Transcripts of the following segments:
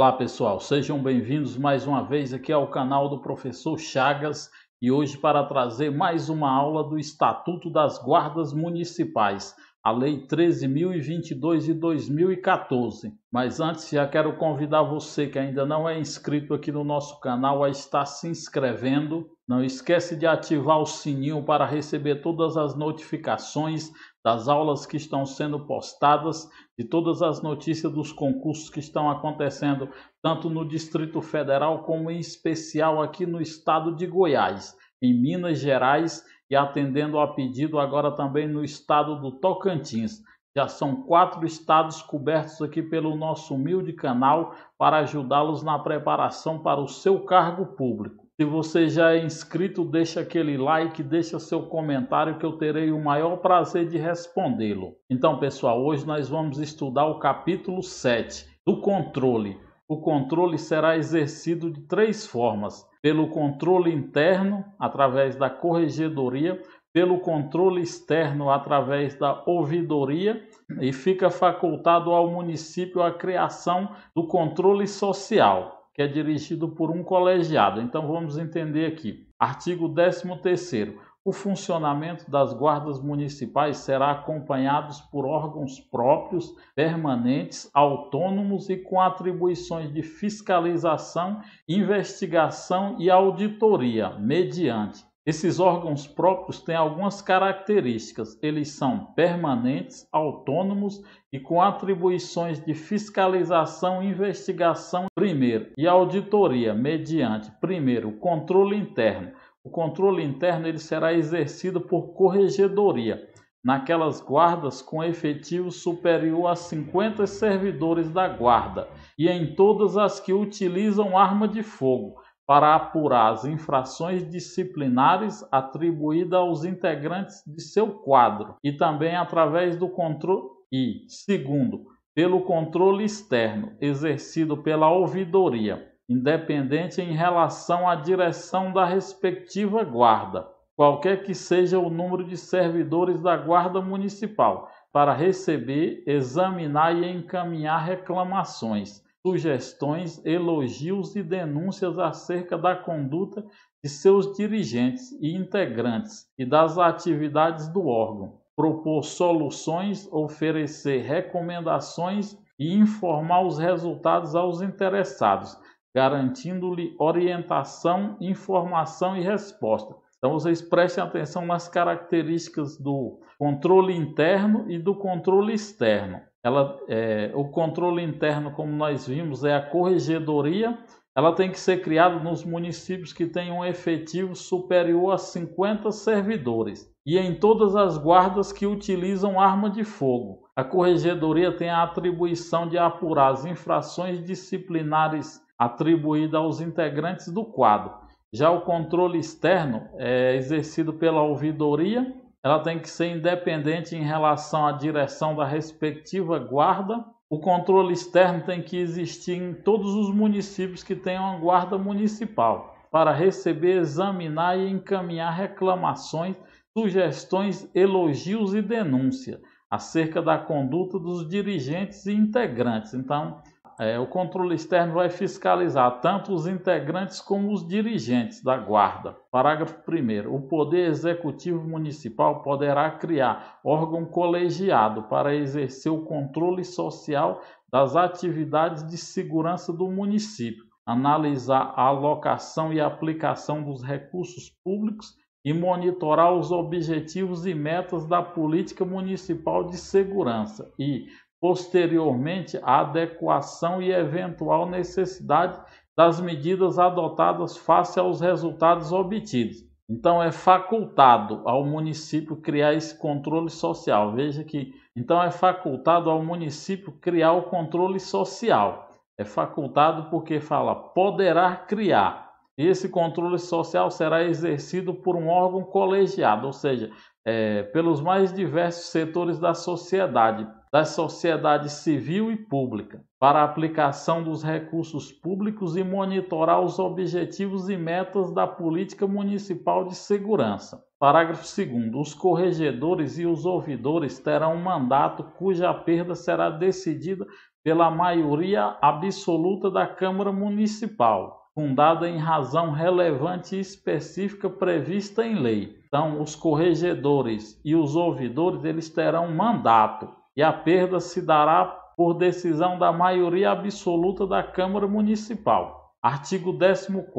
Olá pessoal, sejam bem-vindos mais uma vez aqui ao canal do professor Chagas e hoje para trazer mais uma aula do Estatuto das Guardas Municipais, a Lei 13.022 de 2014. Mas antes já quero convidar você que ainda não é inscrito aqui no nosso canal a estar se inscrevendo. Não esquece de ativar o sininho para receber todas as notificações das aulas que estão sendo postadas, de todas as notícias dos concursos que estão acontecendo, tanto no Distrito Federal como em especial aqui no estado de Goiás, em Minas Gerais e atendendo a pedido agora também no estado do Tocantins. Já são quatro estados cobertos aqui pelo nosso humilde canal para ajudá-los na preparação para o seu cargo público. Se você já é inscrito, deixa aquele like, deixa seu comentário que eu terei o maior prazer de respondê-lo. Então, pessoal, hoje nós vamos estudar o capítulo 7 do controle. O controle será exercido de três formas: pelo controle interno, através da corregedoria, pelo controle externo através da ouvidoria e fica facultado ao município a criação do controle social que é dirigido por um colegiado. Então vamos entender aqui. Artigo 13º. O funcionamento das guardas municipais será acompanhado por órgãos próprios, permanentes, autônomos e com atribuições de fiscalização, investigação e auditoria, mediante esses órgãos próprios têm algumas características. Eles são permanentes, autônomos e com atribuições de fiscalização, investigação, primeiro, e auditoria, mediante, primeiro, controle interno. O controle interno ele será exercido por corregedoria, naquelas guardas com efetivo superior a 50 servidores da guarda e em todas as que utilizam arma de fogo para apurar as infrações disciplinares atribuídas aos integrantes de seu quadro e também através do controle e, segundo, pelo controle externo exercido pela ouvidoria, independente em relação à direção da respectiva guarda, qualquer que seja o número de servidores da guarda municipal, para receber, examinar e encaminhar reclamações sugestões, elogios e denúncias acerca da conduta de seus dirigentes e integrantes e das atividades do órgão, propor soluções, oferecer recomendações e informar os resultados aos interessados, garantindo-lhe orientação, informação e resposta. Então vocês prestem atenção nas características do controle interno e do controle externo ela, é, o controle interno, como nós vimos, é a corregedoria. Ela tem que ser criada nos municípios que têm um efetivo superior a 50 servidores e em todas as guardas que utilizam arma de fogo. A corregedoria tem a atribuição de apurar as infrações disciplinares atribuídas aos integrantes do quadro. Já o controle externo é exercido pela ouvidoria, ela tem que ser independente em relação à direção da respectiva guarda. O controle externo tem que existir em todos os municípios que tenham uma guarda municipal para receber, examinar e encaminhar reclamações, sugestões, elogios e denúncia acerca da conduta dos dirigentes e integrantes. Então, é, o controle externo vai fiscalizar tanto os integrantes como os dirigentes da guarda. Parágrafo 1. O Poder Executivo Municipal poderá criar órgão colegiado para exercer o controle social das atividades de segurança do município, analisar a alocação e aplicação dos recursos públicos e monitorar os objetivos e metas da política municipal de segurança e posteriormente a adequação e eventual necessidade das medidas adotadas face aos resultados obtidos. Então é facultado ao município criar esse controle social. Veja que então é facultado ao município criar o controle social. É facultado porque fala poderá criar. Esse controle social será exercido por um órgão colegiado, ou seja, é, pelos mais diversos setores da sociedade, da sociedade civil e pública para a aplicação dos recursos públicos e monitorar os objetivos e metas da política municipal de segurança. Parágrafo 2. Os corregedores e os ouvidores terão um mandato cuja perda será decidida pela maioria absoluta da Câmara Municipal, fundada em razão relevante e específica prevista em lei. Então, os corregedores e os ouvidores eles terão um mandato e a perda se dará por decisão da maioria absoluta da Câmara Municipal. Artigo 14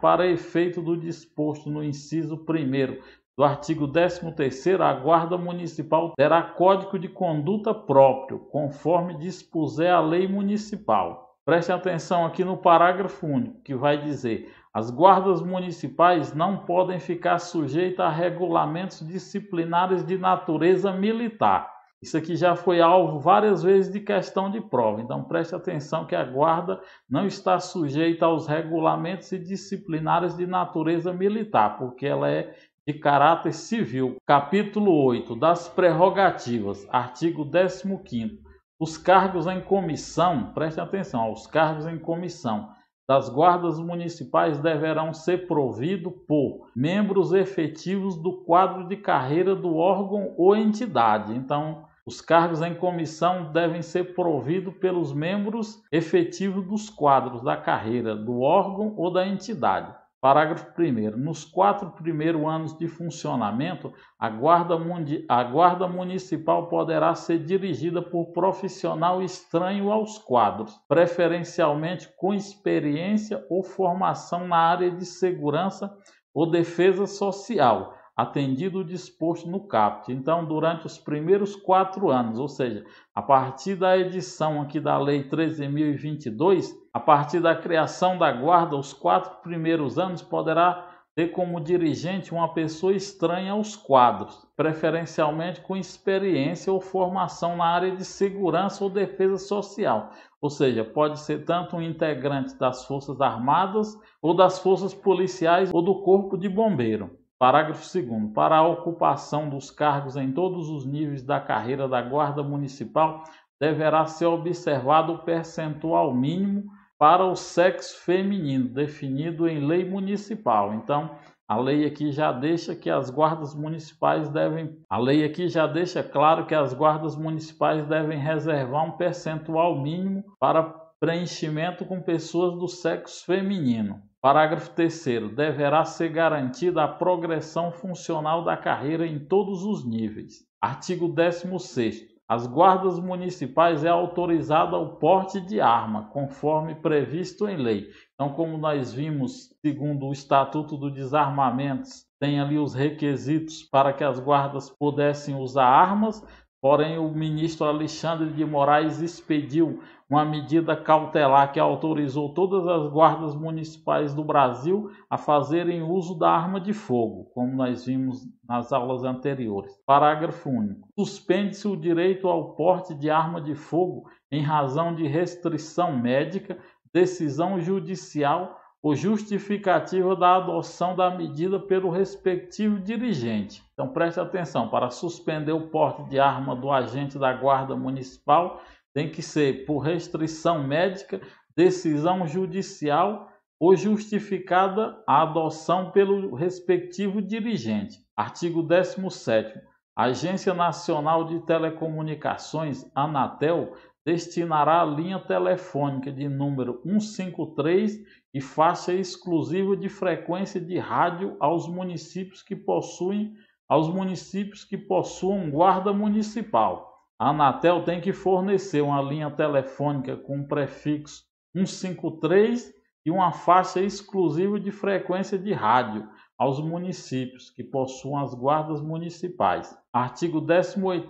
para efeito do disposto no inciso 1 do artigo 13 a Guarda Municipal terá código de conduta próprio, conforme dispuser a lei municipal. Preste atenção aqui no parágrafo único, que vai dizer: as guardas municipais não podem ficar sujeitas a regulamentos disciplinares de natureza militar. Isso aqui já foi alvo várias vezes de questão de prova, então preste atenção que a guarda não está sujeita aos regulamentos e disciplinares de natureza militar, porque ela é de caráter civil. Capítulo 8 das prerrogativas, artigo 15 Os cargos em comissão, preste atenção, os cargos em comissão das guardas municipais deverão ser providos por membros efetivos do quadro de carreira do órgão ou entidade. Então, os cargos em comissão devem ser providos pelos membros efetivos dos quadros da carreira, do órgão ou da entidade. Parágrafo 1. Nos quatro primeiros anos de funcionamento, a guarda, a guarda, Municipal poderá ser dirigida por profissional estranho aos quadros, preferencialmente com experiência ou formação na área de segurança ou defesa social atendido o disposto no CAPT. Então, durante os primeiros quatro anos, ou seja, a partir da edição aqui da Lei 13.022, a partir da criação da guarda, os quatro primeiros anos poderá ter como dirigente uma pessoa estranha aos quadros, preferencialmente com experiência ou formação na área de segurança ou defesa social, ou seja, pode ser tanto um integrante das Forças Armadas ou das Forças Policiais ou do Corpo de Bombeiro. Parágrafo 2. Para a ocupação dos cargos em todos os níveis da carreira da Guarda Municipal, deverá ser observado o percentual mínimo para o sexo feminino, definido em lei municipal. Então, a lei aqui já deixa que as guardas municipais devem, a lei aqui já deixa claro que as guardas municipais devem reservar um percentual mínimo para preenchimento com pessoas do sexo feminino. Parágrafo 3. Deverá ser garantida a progressão funcional da carreira em todos os níveis. Artigo 16. As guardas municipais é autorizada o porte de arma, conforme previsto em lei. Então, como nós vimos, segundo o Estatuto do Desarmamento, tem ali os requisitos para que as guardas pudessem usar armas Porém, o ministro Alexandre de Moraes expediu uma medida cautelar que autorizou todas as guardas municipais do Brasil a fazerem uso da arma de fogo, como nós vimos nas aulas anteriores. Parágrafo único. Suspende-se o direito ao porte de arma de fogo em razão de restrição médica, decisão judicial o justificativo da adoção da medida pelo respectivo dirigente. Então preste atenção, para suspender o porte de arma do agente da Guarda Municipal tem que ser por restrição médica, decisão judicial ou justificada a adoção pelo respectivo dirigente. Artigo 17 a Agência Nacional de Telecomunicações, Anatel, destinará a linha telefônica de número 153 e faixa exclusiva de frequência de rádio aos municípios que possuem aos municípios que possuam guarda municipal. A Anatel tem que fornecer uma linha telefônica com o prefixo 153 e uma faixa exclusiva de frequência de rádio aos municípios que possuam as guardas municipais. Artigo 18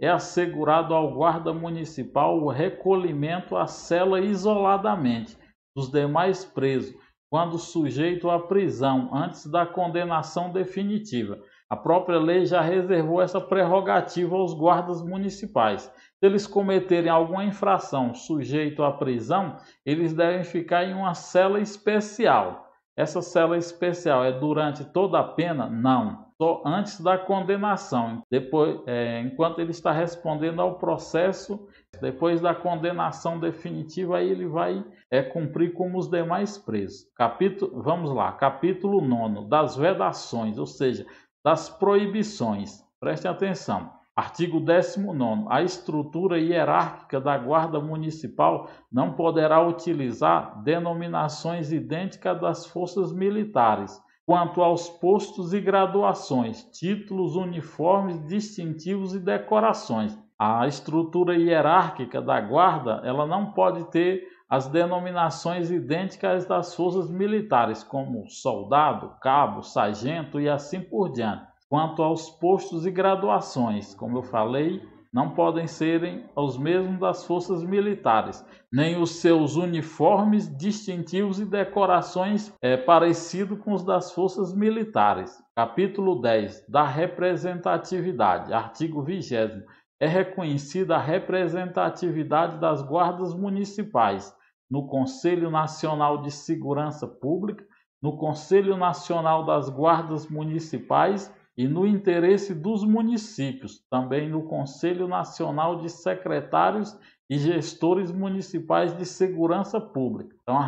é assegurado ao guarda municipal o recolhimento à cela isoladamente, dos demais presos, quando sujeito à prisão antes da condenação definitiva. A própria lei já reservou essa prerrogativa aos guardas municipais. Se eles cometerem alguma infração sujeito à prisão, eles devem ficar em uma cela especial. Essa cela especial é durante toda a pena? Não só antes da condenação, depois, é, enquanto ele está respondendo ao processo, depois da condenação definitiva, aí ele vai é, cumprir como os demais presos. Capítulo, vamos lá, capítulo 9, das vedações, ou seja, das proibições. Preste atenção. Artigo 19. A estrutura hierárquica da Guarda Municipal não poderá utilizar denominações idênticas das forças militares quanto aos postos e graduações, títulos, uniformes, distintivos e decorações. A estrutura hierárquica da guarda, ela não pode ter as denominações idênticas das forças militares, como soldado, cabo, sargento e assim por diante. Quanto aos postos e graduações, como eu falei, não podem serem os mesmos das forças militares, nem os seus uniformes distintivos e decorações é, parecido com os das forças militares. Capítulo 10 da representatividade, artigo 20. É reconhecida a representatividade das guardas municipais no Conselho Nacional de Segurança Pública, no Conselho Nacional das Guardas Municipais e no interesse dos municípios, também no Conselho Nacional de Secretários e Gestores Municipais de Segurança Pública. Então,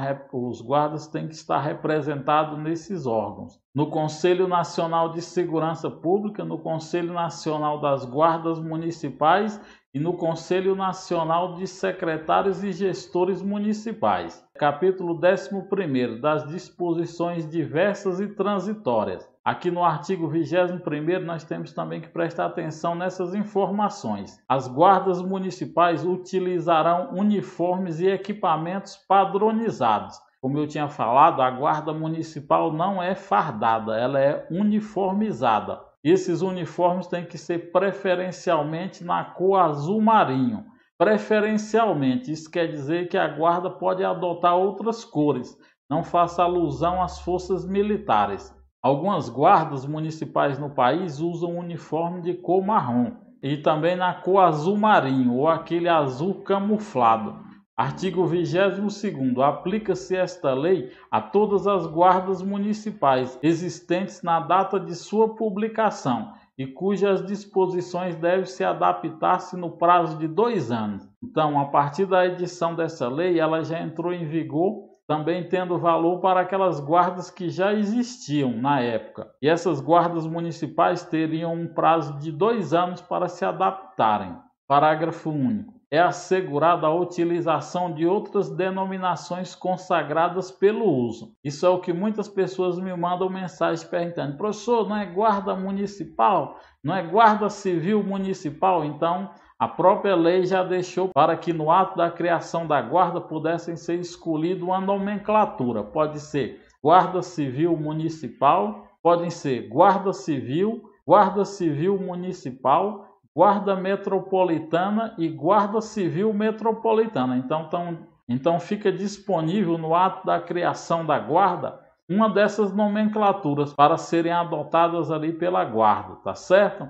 os guardas têm que estar representados nesses órgãos. No Conselho Nacional de Segurança Pública, no Conselho Nacional das Guardas Municipais e no Conselho Nacional de Secretários e Gestores Municipais. Capítulo 11 das disposições diversas e transitórias. Aqui no artigo 21 nós temos também que prestar atenção nessas informações. As guardas municipais utilizarão uniformes e equipamentos padronizados. Como eu tinha falado, a guarda municipal não é fardada, ela é uniformizada. Esses uniformes têm que ser preferencialmente na cor azul marinho. Preferencialmente, isso quer dizer que a guarda pode adotar outras cores. Não faça alusão às forças militares. Algumas guardas municipais no país usam uniforme de cor marrom e também na cor azul marinho ou aquele azul camuflado. Artigo 22. Aplica-se esta lei a todas as guardas municipais existentes na data de sua publicação e cujas disposições devem se adaptar-se no prazo de dois anos. Então, a partir da edição dessa lei, ela já entrou em vigor também tendo valor para aquelas guardas que já existiam na época. E essas guardas municipais teriam um prazo de dois anos para se adaptarem. Parágrafo único. É assegurada a utilização de outras denominações consagradas pelo uso. Isso é o que muitas pessoas me mandam mensagem perguntando: professor, não é guarda municipal? Não é guarda civil municipal? Então, a própria lei já deixou para que no ato da criação da guarda pudessem ser escolhido uma nomenclatura. Pode ser Guarda Civil Municipal, podem ser Guarda Civil, Guarda Civil Municipal, Guarda Metropolitana e Guarda Civil Metropolitana. Então, tão, então fica disponível no ato da criação da guarda uma dessas nomenclaturas para serem adotadas ali pela guarda, tá certo?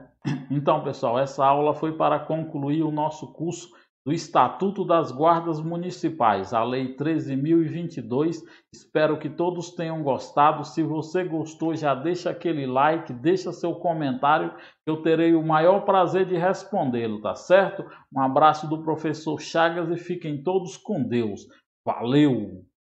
Então, pessoal, essa aula foi para concluir o nosso curso do Estatuto das Guardas Municipais, a Lei 13.022. Espero que todos tenham gostado. Se você gostou, já deixa aquele like, deixa seu comentário, eu terei o maior prazer de respondê-lo, tá certo? Um abraço do professor Chagas e fiquem todos com Deus. Valeu!